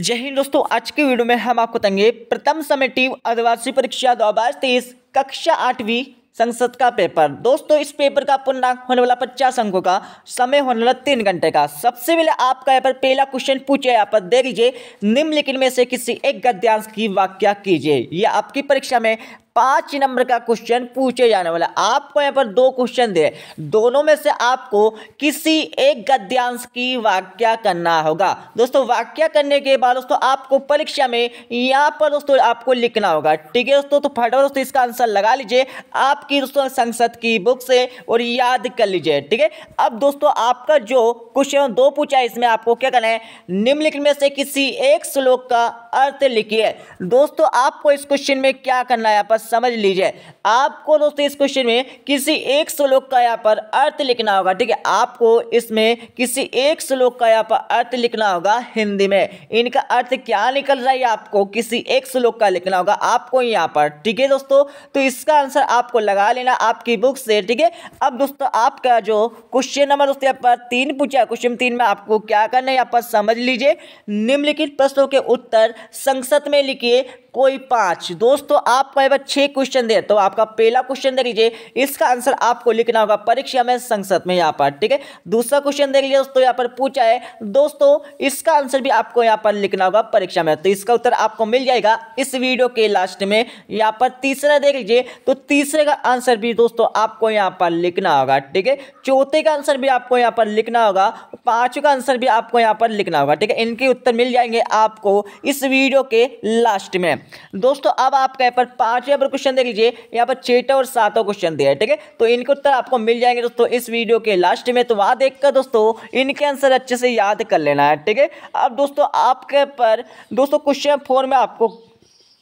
जय हिंद दोस्तों आज के वीडियो में हम आपको बताएंगे प्रथम समेटिव आदिवासी परीक्षा दो हजार तेईस कक्षा आठवीं संसद का पेपर दोस्तों इस पेपर का पूर्णांक होने वाला पचास अंकों का समय होने वाला तीन घंटे का सबसे पहले आपका यहाँ पर पहला क्वेश्चन पूछे यहाँ पर देख लीजिए निम्नलिखित में से किसी एक गद्यांश की व्याख्या कीजिए यह आपकी परीक्षा में पांच नंबर का क्वेश्चन पूछे जाने वाला आपको यहाँ पर दो क्वेश्चन दे दोनों में से आपको किसी एक गद्यांश की वाक्या करना होगा दोस्तों वाक्या करने के बाद दोस्तों आपको परीक्षा में यहाँ पर दोस्तों आपको लिखना होगा ठीक है दोस्तों तो फटाफट दोस्तों इसका आंसर लगा लीजिए आपकी दोस्तों संसद की बुक से और याद कर लीजिए ठीक है अब दोस्तों आपका जो क्वेश्चन दो पूछा है इसमें आपको क्या करना है निम्नलिखित में से किसी एक श्लोक का अर्थ लिखिए दोस्तों आपको इस क्वेश्चन में क्या करना है यहाँ पर समझ लीजिए आपको दोस्तों इस क्वेश्चन में किसी एक श्लोक का यहाँ पर अर्थ लिखना होगा ठीक है आपको इसमें किसी एक श्लोक का यहाँ पर अर्थ लिखना होगा हिंदी में इनका अर्थ क्या निकल रहा है आपको किसी एक श्लोक का लिखना होगा आपको यहाँ पर ठीक है दोस्तों तो इसका आंसर आपको लगा लेना आपकी बुक से ठीक है अब दोस्तों आपका जो क्वेश्चन नंबर दोस्तों यहाँ पर तीन पूछा क्वेश्चन तीन में आपको क्या करना है यहाँ पर समझ लीजिए निम्नलिखित प्रश्नों के उत्तर संसद में लिखिए कोई पाँच दोस्तों आप यहाँ बार छः क्वेश्चन दे तो आपका पहला क्वेश्चन देख लीजिए इसका आंसर आपको लिखना होगा परीक्षा में संसद में यहाँ पर ठीक है दूसरा क्वेश्चन देख लीजिए दोस्तों यहाँ पर पूछा है दोस्तों इसका आंसर भी आपको यहाँ पर लिखना होगा परीक्षा में तो इसका उत्तर आपको मिल जाएगा इस वीडियो के लास्ट में यहाँ पर तीसरा देख लीजिए तो तीसरे का आंसर भी दोस्तों आपको यहाँ पर लिखना होगा ठीक है चौथे का आंसर भी आपको यहाँ पर लिखना होगा पाँचों का आंसर भी आपको यहाँ पर लिखना होगा ठीक है इनके उत्तर मिल जाएंगे आपको इस वीडियो के लास्ट में दोस्तों अब आपका यहाँ पर पांचवें पर क्वेश्चन देख लीजिए यहाँ पर छठा और सातों क्वेश्चन दिया है ठीक है तो इनके उत्तर आपको मिल जाएंगे दोस्तों इस वीडियो के लास्ट में तो वहाँ देख दोस्तों इनके आंसर अच्छे से याद कर लेना है ठीक है अब दोस्तों आपके पर दोस्तों क्वेश्चन फोर में आपको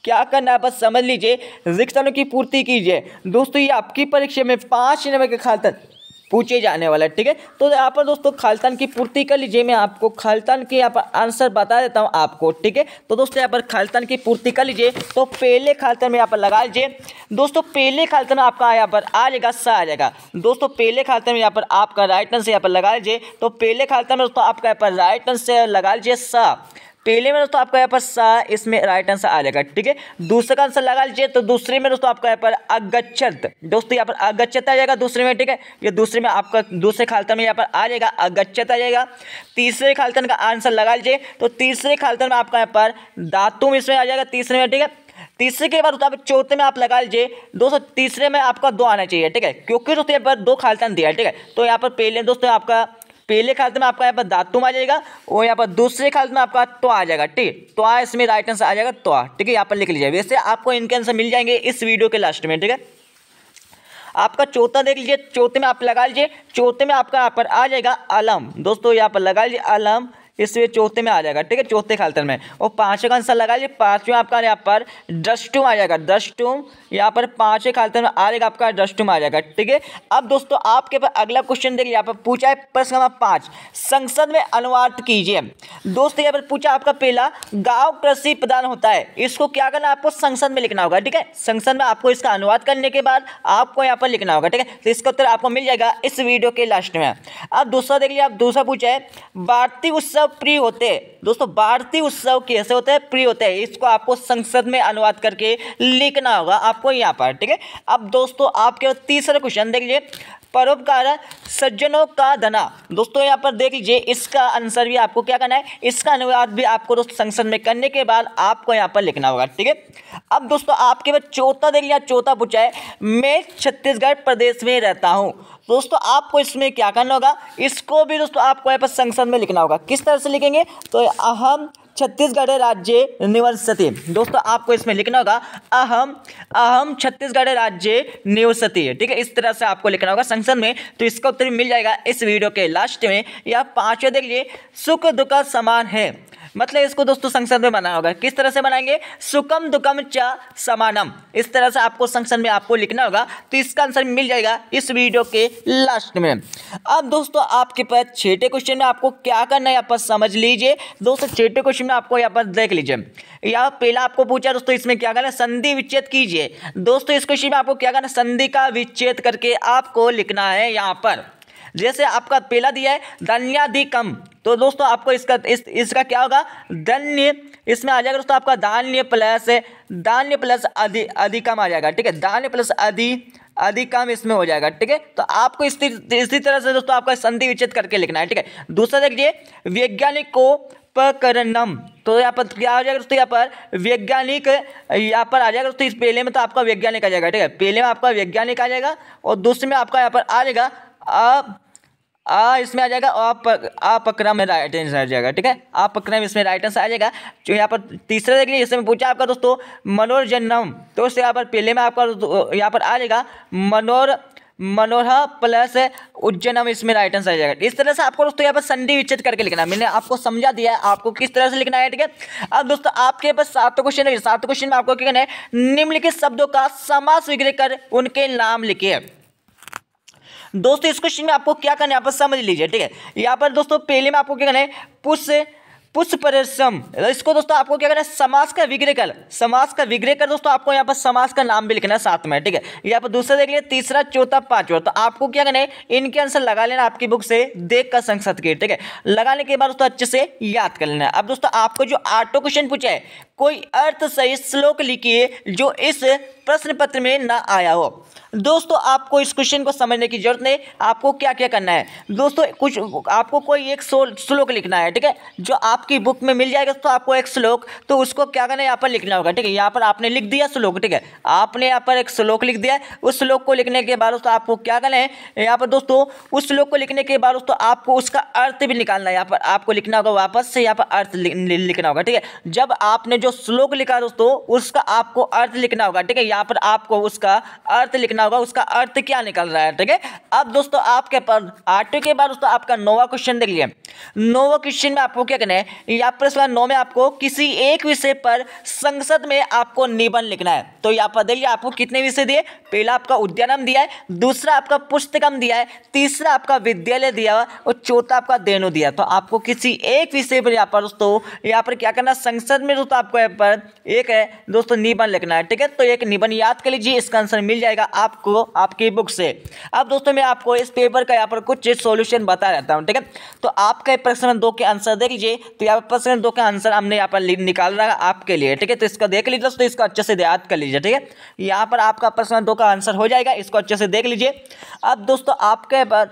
क्या करना है बस समझ लीजिए रिक्शा की पूर्ति कीजिए दोस्तों ये आपकी परीक्षा में पाँच नंबर के खातर पूछे जाने वाला है ठीक है तो यहाँ पर दोस्तों खालतान की पूर्ति कर लीजिए मैं आपको खालतान के यहाँ पर आंसर बता देता हूँ आपको ठीक है तो दोस्तों यहाँ पर खालतान की पूर्ति कर लीजिए तो पहले खालतान में यहाँ पर लगा लीजिए दोस्तों पहले खालतान आपका यहाँ पर आ जाएगा सा आ जाएगा दोस्तों पहले खालतान में यहाँ पर आपका राइट आंसर यहाँ पर लगा लीजिए तो पहले खालतान में दोस्तों आपका यहाँ पर राइट आंसर लगा लीजिए सा पहले में दोस्तों आपका यहाँ पर सा इसमें राइट आंसर आ जाएगा ठीक है दूसरे का आंसर लगा लीजिए तो दूसरे में दोस्तों आपका यहाँ पर अगच्छत दोस्तों यहाँ पर अगच्छत आ जाएगा दूसरे में ठीक है ये दूसरे में आपका दूसरे खालतन में यहाँ पर आ जाएगा अगच्छत आ जाएगा तीसरे खालतन का आंसर लगा लीजिए तो तीसरे खालतन में आपका यहाँ पर दातुम इसमें आ जाएगा तीसरे में ठीक है तीसरे के बाद दोस्तों चौथे में आप लगा लीजिए दोस्तों तीसरे में आपका दो आना चाहिए ठीक है क्योंकि दोस्तों यहाँ पर दो खालतन दिया है ठीक है तो यहाँ पर पहले दोस्तों आपका पहले खालते में आपका यहाँ पर दातुम आ जाएगा और यहाँ पर दूसरे खालते में आपका तो आ जाएगा ठीक है तो आ इसमें राइट आंसर आ जाएगा तो ठीक है यहाँ पर लिख लीजिए वैसे आपको इनके आंसर मिल जाएंगे इस वीडियो के लास्ट में ठीक है आपका चौथा देख लीजिए चौथे में आप लगा लीजिए चौथे में आपका यहाँ पर आ जाएगा अलम दोस्तों यहाँ पर लगा लीजिए अलम इसलिए चौथे में आ जाएगा ठीक है चौथे खालतन में और पाँचवें का आंसर लगा लीजिए पाँचवें आपका यहाँ पर डस्टूम आ जाएगा डस्टूम यहाँ पर पाँचवें खालतन में आ जाएगा आपका डस्टूम आ जाएगा ठीक है अब दोस्तों आपके पास अगला क्वेश्चन देखिए यहाँ पर पूछा है प्रश्न नंबर पाँच संसद में अनुवाद कीजिए दोस्तों यहाँ पर पूछा आपका पहला गाँव कृषि प्रदान होता है इसको क्या करना आपको संसद में लिखना होगा ठीक है संसद में आपको इसका अनुवाद करने के बाद आपको यहाँ पर लिखना होगा ठीक है तो इसका उत्तर आपको मिल जाएगा इस वीडियो के लास्ट में अब दूसरा देखिए आप दूसरा पूछा है भारतीय उत्सव प्रिय होते हैं दोस्तों भारतीय उत्सव कैसे होते हैं प्रिय होते हैं इसको आपको संसद में अनुवाद करके लिखना होगा आपको यहाँ पर ठीक है अब दोस्तों आपके तीसरा क्वेश्चन देख लीजिए परोपकार सज्जनों का धना दोस्तों यहाँ पर देख लीजिए इसका आंसर भी आपको क्या करना है इसका अनुवाद भी आपको दोस्तों संसद में करने के बाद आपको यहाँ पर लिखना होगा ठीक है अब दोस्तों आपके पास चौथा देख लिया चौथा पूछा है मैं छत्तीसगढ़ प्रदेश में रहता हूँ दोस्तों आपको इसमें क्या करना होगा इसको भी दोस्तों आपको यहाँ पर संसद में लिखना होगा किस तरह से लिखेंगे तो अहम छत्तीसगढ़ राज्य निवसती दोस्तों आपको इसमें लिखना होगा अहम अहम छत्तीसगढ़ राज्य निवसती ठीक है इस तरह से आपको लिखना होगा संसद में तो इसका उत्तर मिल जाएगा इस वीडियो के लास्ट में या पांचवें देख लिए सुख दुख समान है मतलब इसको दोस्तों संसद में बनाना होगा किस तरह से बनाएंगे सुकम दुकम च समानम इस तरह से आपको संसद में आपको लिखना होगा तो इसका आंसर मिल जाएगा इस वीडियो के लास्ट में अब दोस्तों आपके पास छठे क्वेश्चन में आपको क्या करना है यहाँ पर समझ लीजिए दोस्तों छठे क्वेश्चन में आपको यहाँ पर देख लीजिए यहाँ पहला आपको पूछा दोस्तों इसमें क्या करना है संधि विच्छेद कीजिए दोस्तों इस क्वेश्चन में आपको क्या करना है संधि का विच्छेद करके आपको लिखना है यहाँ पर जैसे आपका पहला दिया है धन्या कम तो दोस्तों आपको इसका इस इसका क्या होगा धन्य इसमें आ जाएगा दोस्तों आपका धान्य प्लस धान्य प्लस अधि अधिकम आ जाएगा ठीक है धान्य प्लस अधि अधिकम इसमें हो जाएगा ठीक है तो आपको इसी इसी तरह से दोस्तों आपका संधि विचित करके लिखना है ठीक है दूसरा देखिए वैज्ञानिक को उपकरणम तो यहाँ पर क्या हो जाएगा दोस्तों यहाँ पर वैज्ञानिक यहाँ पर आ जाएगा दोस्तों इस पहले में तो आपका वैज्ञानिक आ जाएगा ठीक है पहले में आपका वैज्ञानिक आ जाएगा और दूसरे में आपका यहाँ पर आ जाएगा अब आ इसमें आ जाएगा आप अपक्रम में राइट आंसर आ जाएगा ठीक है आप अक्रम इसमें राइट आंसर आ जाएगा जो यहाँ पर तीसरा देख लीजिए इसमें पूछा आपका दोस्तों मनोरजनम तो उससे यहाँ पर पहले में आपका यहाँ पर आ जाएगा मनोर मनोरह प्लस उज्जैनम इसमें राइट आंसर आ जाएगा इस तरह से आपको दोस्तों यहाँ पर संधि विच्छेद करके लिखना मैंने आपको समझा दिया है आपको किस तरह से लिखना है ठीक है अब दोस्तों आपके पास सात क्वेश्चन है सात क्वेश्चन में आपको क्या करना है निम्नलिखित शब्दों का समास विग्रह कर उनके नाम लिखे दोस्तों इस क्वेश्चन में आपको क्या करना है आप समझ लीजिए ठीक है यहाँ पर दोस्तों पहले में आपको क्या करना है पुष पुष्प परिश्रम इसको दोस्तों आपको क्या करना है समाज का विग्रह कर समाज का विग्रह कर दोस्तों आपको यहाँ पर समाज का नाम भी लिखना है साथ में ठीक है यहाँ पर दूसरा देख लिया तीसरा चौथा पांचवा तो आपको क्या करना है इनके आंसर लगा लेना आपकी बुक से देख कर संसद के ठीक है लगाने के बाद दोस्तों अच्छे से याद कर लेना अब दोस्तों आपको जो आठों क्वेश्चन पूछा है कोई अर्थ सही श्लोक लिखिए जो इस प्रश्न पत्र में ना आया हो दोस्तों आपको इस क्वेश्चन को समझने की जरूरत नहीं आपको क्या क्या करना है दोस्तों कुछ आपको कोई एक श्लोक लिखना है ठीक है जो आपकी बुक में मिल जाएगा तो आपको एक श्लोक तो उसको क्या करना है यहाँ पर लिखना होगा ठीक है यहाँ पर आपने लिख दिया श्लोक ठीक है आपने यहाँ पर एक श्लोक लिख दिया उस श्लोक को लिखने के बाद दोस्तों आपको क्या करना है यहाँ पर दोस्तों उस श्लोक को लिखने के बाद दोस्तों आपको उसका अर्थ भी निकालना है यहाँ पर आपको लिखना होगा वापस से यहाँ पर अर्थ लिखना होगा ठीक है जब आपने जो श्लोक लिखा है दोस्तों उसका आपको अर्थ लिखना होगा ठीक है यहाँ पर आपको उसका अर्थ लिखना होगा उसका अर्थ क्या निकल रहा है ठीक है अब दोस्तों आपके पर आठवीं के बाद दोस्तों आपका नोवा क्वेश्चन देख लिया नोवा क्वेश्चन में आपको क्या करना है यहाँ पर सवाल नौ में आपको किसी एक विषय पर संसद में आपको निबंध लिखना है तो यहाँ पर देखिए आपको कितने विषय दिए पहला आपका उद्यानम दिया है दूसरा आपका पुस्तकम दिया है तीसरा आपका विद्यालय दिया हुआ और चौथा आपका देनु दिया तो आपको किसी एक विषय पर यहाँ पर दोस्तों यहाँ पर क्या करना संसद में दोस्तों आपको वेब पर एक है दोस्तों निबन लिखना है ठीक है तो एक निबन याद कर लीजिए इसका आंसर मिल जाएगा आपको आपकी बुक से अब दोस्तों मैं आपको इस पेपर का यहाँ पर कुछ सोल्यूशन बता रहता हूँ ठीक है तो आपका प्रश्न दो के आंसर देख लीजिए तो यहाँ पर प्रश्न दो का आंसर हमने यहाँ पर निकाल रहा है आपके लिए ठीक है तो इसका देख लीजिए दोस्तों इसको अच्छे से याद कर लीजिए ठीक है यहाँ पर आपका प्रश्न दो का आंसर हो जाएगा इसको अच्छे से देख लीजिए अब दोस्तों आपके पर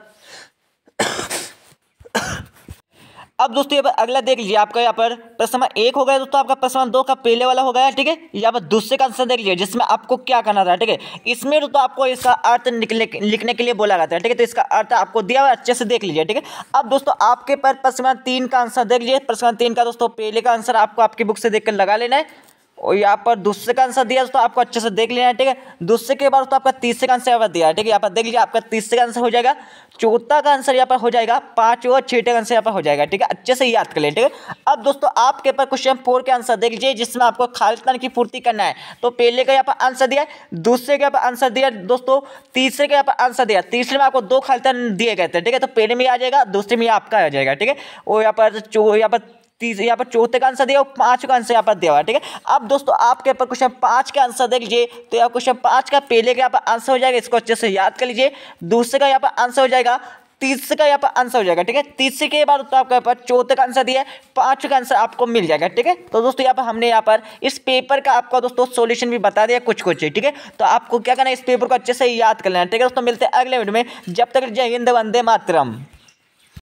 अब दोस्तों यहाँ पर अगला देख लीजिए आपका यहाँ पर प्रश्न नंबर एक हो गया दोस्तों आपका प्रश्न नंबर दो का पहले वाला हो गया ठीक है यहाँ पर दूसरे का आंसर देख लीजिए जिसमें आपको क्या करना था ठीक है इसमें दोस्तों आपको इसका अर्थ लिखने के लिए बोला गया था ठीक है तो इसका अर्थ आपको दिया हुआ अच्छे से देख लीजिए ठीक है अब दोस्तों आपके पर प्रश्न तीन का आंसर देख लीजिए प्रश्न तीन का दोस्तों पहले का आंसर आपको आपकी बुक से कर लगा लेना है और यहाँ पर दूसरे का आंसर दिया दोस्तों आपको अच्छे से देख लेना है ठीक है दूसरे के बाद दोस्तों आपका तीसरे का आंसर यहाँ पर दिया है ठीक है यहाँ पर देख लीजिए आपका तीसरे का आंसर हो जाएगा चौथा का आंसर यहाँ पर हो जाएगा पाँच और छठे का आंसर यहाँ पर हो जाएगा ठीक है अच्छे से याद कर लें ठीक है अब दोस्तों आपके पास क्वेश्चन फोर के आंसर देख लीजिए जिसमें आपको खालिस्तान की पूर्ति करना है तो पहले का यहाँ पर आंसर दिया दूसरे का यहाँ पर आंसर दिया दोस्तों तीसरे का यहाँ पर आंसर दिया तीसरे में आपको दो खालिस्तान दिए गए थे ठीक है तो पहले में आ जाएगा दूसरे में आपका आ जाएगा ठीक है और यहाँ पर यहाँ पर यहाँ पर चौथे का आंसर दिया और पांच का आंसर यहाँ पर दिया हुआ ठीक है अब दोस्तों आपके यहाँ पर क्वेश्चन पांच का आंसर देख लीजिए तो यहाँ क्वेश्चन पांच का पहले का यहाँ पर आंसर हो जाएगा इसको अच्छे से याद कर लीजिए दूसरे का यहाँ पर आंसर हो जाएगा तीसरे का यहाँ पर आंसर हो जाएगा ठीक है तीसरे के बाद तो आपका यहाँ पर चौथे का आंसर दिया है पाँच का आंसर आपको मिल जाएगा ठीक है तो दोस्तों यहाँ पर हमने यहाँ पर इस पेपर का आपका दोस्तों सोल्यूशन भी बता दिया कुछ कुछ ठीक है तो आपको क्या करना है इस पेपर को अच्छे से याद कर लेना ठीक है दोस्तों मिलते हैं अगले वीडियो में जब तक जय हिंद वंदे मातरम